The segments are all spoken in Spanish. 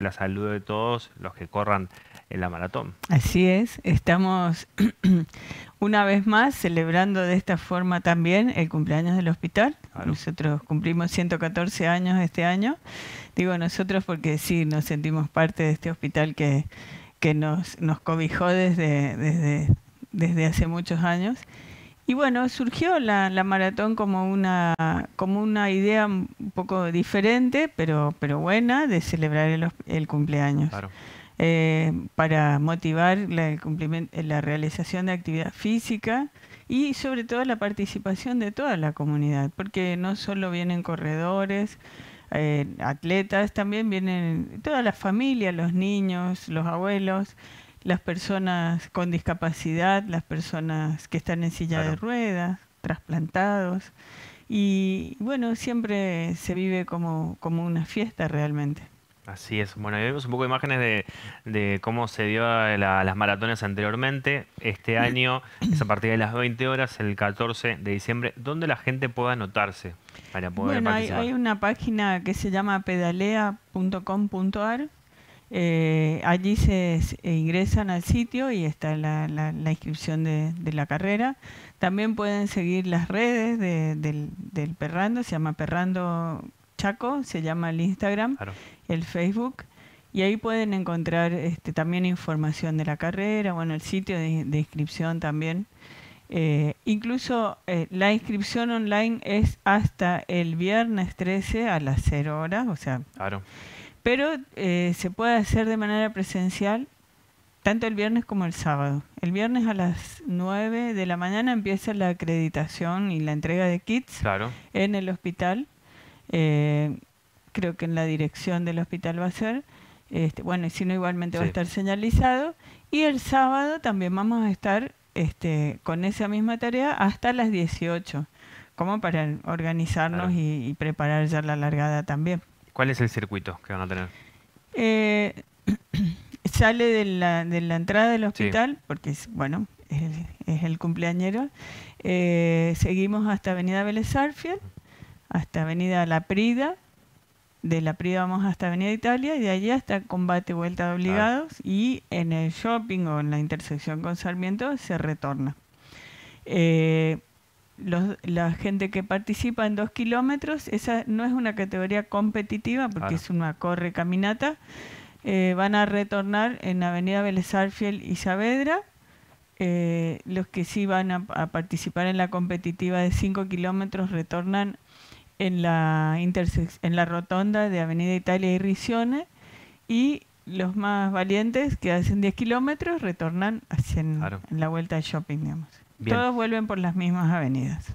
la salud de todos los que corran en la maratón. Así es, estamos una vez más celebrando de esta forma también el cumpleaños del hospital. Nosotros cumplimos 114 años este año. Digo nosotros porque sí, nos sentimos parte de este hospital que, que nos, cobijó desde, desde, desde hace muchos años. Y bueno, surgió la, maratón como una, como una idea un poco diferente, pero, pero buena, de celebrar el, cumpleaños. Eh, para motivar la, realización de actividad física y sobre todo la participación de toda la comunidad, porque no solo vienen corredores, eh, atletas, también vienen toda la familia, los niños, los abuelos las personas con discapacidad, las personas que están en silla de ruedas, trasplantados. Y bueno, siempre se vive como, una fiesta realmente. Así es. Bueno, ahí vemos un poco de imágenes de, de, cómo se dio la, las maratones anteriormente. Este año es a partir de las 20 horas, el 14 de diciembre, donde la gente pueda anotarse para poder bueno, Hay, hay una página que se llama pedalea.com.ar eh, allí se, ingresan al sitio y está la, inscripción de, la carrera. También pueden seguir las redes del, Perrando, se llama Perrando Chaco, se llama el Instagram, el Facebook, y ahí pueden encontrar este, también información de la carrera, bueno, el sitio de, inscripción también. Eh, incluso eh, la inscripción online es hasta el viernes 13 a las 0 horas, o sea, claro pero eh, se puede hacer de manera presencial tanto el viernes como el sábado. El viernes a las 9 de la mañana empieza la acreditación y la entrega de kits en el hospital. Eh, creo que en la dirección del hospital va a ser. Este, bueno, si no, igualmente va a estar señalizado. Y el sábado también vamos a estar este, con esa misma tarea hasta las 18, como para organizarnos y, y preparar ya la largada también. ¿Cuál es el circuito que van a tener? Eh, sale de la, entrada del hospital, porque es, bueno, es, el cumpleañero. Eh, seguimos hasta Avenida Vélez hasta Avenida La Prida. De La Prida vamos hasta Avenida Italia y de allí hasta Combate Vuelta de Obligados. Y en el shopping o en la intersección con Sarmiento se retorna. Eh, la gente que participa en dos kilómetros, esa no es una categoría competitiva porque es una corre caminata, eh, van a retornar en Avenida Vélez y Saavedra. Eh, los que sí van a, participar en la competitiva de cinco kilómetros retornan en la, en la rotonda de Avenida Italia y Risione y los más valientes que hacen diez kilómetros retornan hacia en, la vuelta de shopping, digamos. Todos vuelven por las mismas avenidas.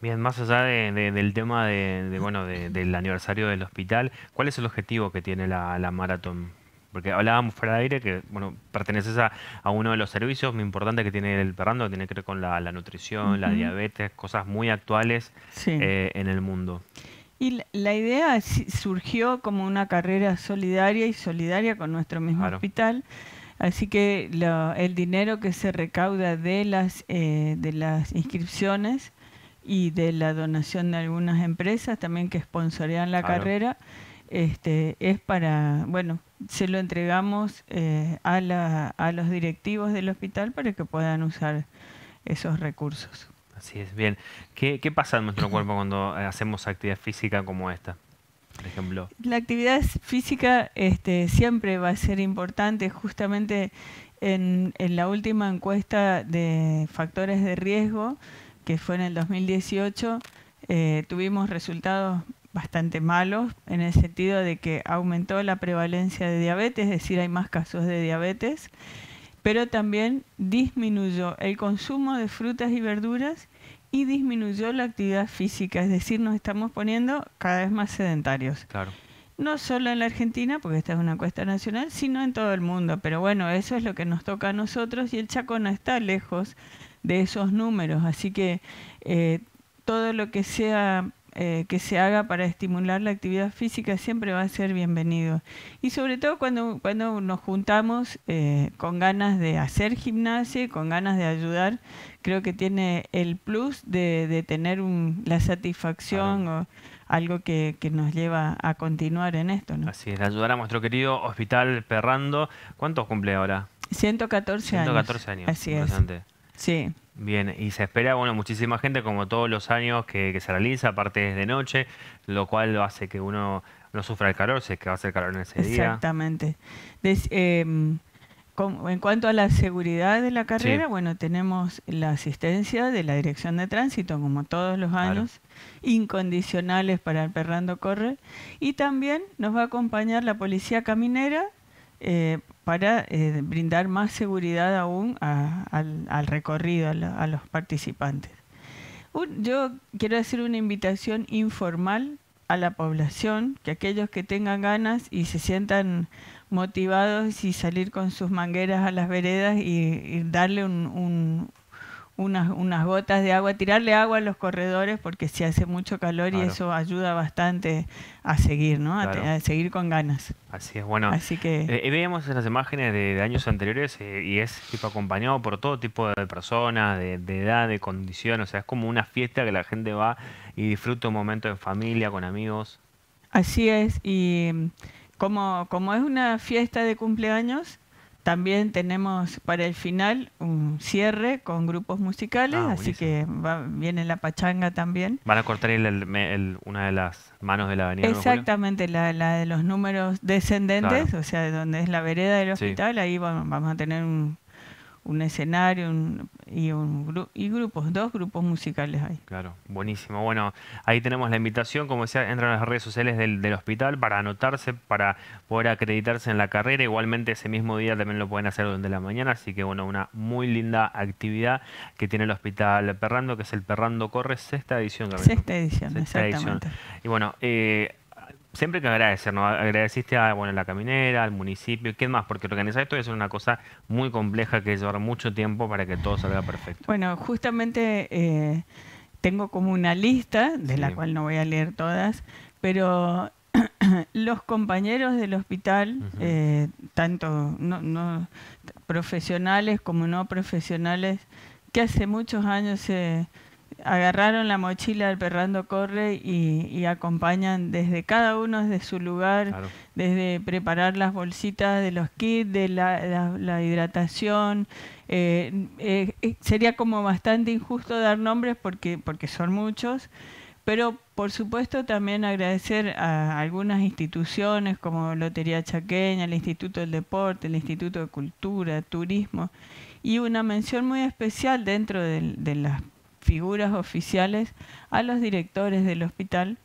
Bien, más allá del tema de, bueno del aniversario del hospital, ¿cuál es el objetivo que tiene la, maratón? Porque hablábamos fuera de aire que bueno perteneces a, uno de los servicios muy importantes que tiene el Perrando, que tiene que ver con la, nutrición, la diabetes, cosas muy actuales eh, en el mundo. Y la, idea surgió como una carrera solidaria y solidaria con nuestro mismo hospital Así que el dinero que se recauda de las, eh, de las inscripciones y de la donación de algunas empresas también que sponsorean la carrera, este, es para, bueno, se lo entregamos eh, a, la, a los directivos del hospital para que puedan usar esos recursos. Así es, bien. ¿Qué, qué pasa en nuestro cuerpo cuando eh, hacemos actividad física como esta? La actividad física este, siempre va a ser importante, justamente en, la última encuesta de factores de riesgo, que fue en el 2018, eh, tuvimos resultados bastante malos en el sentido de que aumentó la prevalencia de diabetes, es decir, hay más casos de diabetes, pero también disminuyó el consumo de frutas y verduras y disminuyó la actividad física, es decir, nos estamos poniendo cada vez más sedentarios. Claro. No solo en la Argentina, porque esta es una cuesta nacional, sino en todo el mundo. Pero bueno, eso es lo que nos toca a nosotros y el Chaco no está lejos de esos números. Así que eh, todo lo que sea eh, que se haga para estimular la actividad física siempre va a ser bienvenido. Y sobre todo cuando, cuando nos juntamos eh, con ganas de hacer gimnasia, con ganas de ayudar, creo que tiene el plus de, de tener la satisfacción o algo que, que, nos lleva a continuar en esto. ¿no? Así es, ayudar a nuestro querido Hospital Perrando. ¿Cuántos cumple ahora? 114, años. 114 años. Así es. Sí. Bien, y se espera, bueno, muchísima gente como todos los años que, se realiza, aparte es de noche, lo cual hace que uno no sufra el calor, si es que va a ser calor en ese día. Exactamente. Em, en cuanto a la seguridad de la carrera, bueno, tenemos la asistencia de la Dirección de Tránsito, como todos los años, incondicionales para el Perrando Corre, y también nos va a acompañar la Policía Caminera eh, para eh, brindar más seguridad aún al, recorrido, a, los participantes. yo quiero hacer una invitación informal a la población, que aquellos que tengan ganas y se sientan motivados y salir con sus mangueras a las veredas y, darle un, unas, gotas de agua, tirarle agua a los corredores porque si hace mucho calor y eso ayuda bastante a seguir, ¿no? A, seguir con ganas. Así es, bueno. Así que... Eh, eh, veíamos en las imágenes de, años anteriores eh, y es tipo acompañado por todo tipo de personas, de, edad, de condición, o sea, es como una fiesta que la gente va y disfruta un momento en familia, con amigos. Así es, y mm, como, como es una fiesta de cumpleaños, también tenemos para el final un cierre con grupos musicales, ah, así que viene la pachanga también. Van a cortar el, una de las manos de la avenida. Exactamente, la, de los números descendentes, o sea, donde es la vereda del hospital, ahí vamos a tener un, un escenario y, un y grupos, dos grupos musicales ahí. Claro, buenísimo. Bueno, ahí tenemos la invitación, como decía, entran a las redes sociales del, hospital para anotarse, para poder acreditarse en la carrera. Igualmente ese mismo día también lo pueden hacer durante la mañana, así que bueno, una muy linda actividad que tiene el hospital Perrando, que es el Perrando Corre, sexta edición. Sexta edición, exactamente. Y bueno, eh, siempre que agradecer, ¿no? Agradeciste a bueno, la caminera, al municipio, ¿qué más? Porque organizar esto es una cosa muy compleja que llevar mucho tiempo para que todo salga perfecto. Bueno, justamente eh, tengo como una lista, de la cual no voy a leer todas, pero los compañeros del hospital, eh, tanto no, profesionales como no profesionales, que hace muchos años se agarraron la mochila del Perrando Corre y, acompañan desde cada uno, desde su lugar, desde preparar las bolsitas de los kits, de la, hidratación. Eh, eh, eh, sería como bastante injusto dar nombres porque, porque son muchos, pero por supuesto también agradecer a algunas instituciones como Lotería Chaqueña, el Instituto del Deporte, el Instituto de Cultura, Turismo, y una mención muy especial dentro de, de las figuras oficiales, a los directores del hospital,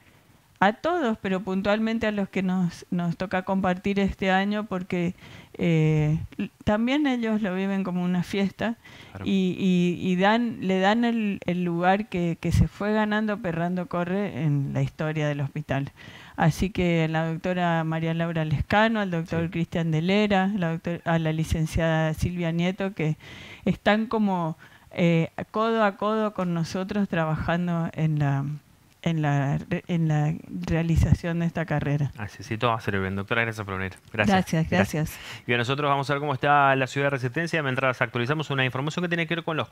a todos, pero puntualmente a los que nos, nos toca compartir este año, porque eh, también ellos lo viven como una fiesta y, y, dan, le dan el, lugar que, se fue ganando Perrando Corre en la historia del hospital. Así que a la doctora María Laura Lescano, al doctor Cristian Delera, la doctor, a la licenciada Silvia Nieto, que están como eh, codo a codo con nosotros trabajando en la, en la, en la realización de esta carrera. Así ah, sí, todo va a ser bien. Doctora, gracias por venir. Gracias, gracias, gracias. nosotros vamos a ver cómo está la ciudad de Resistencia mientras actualizamos una información que tiene que ver con los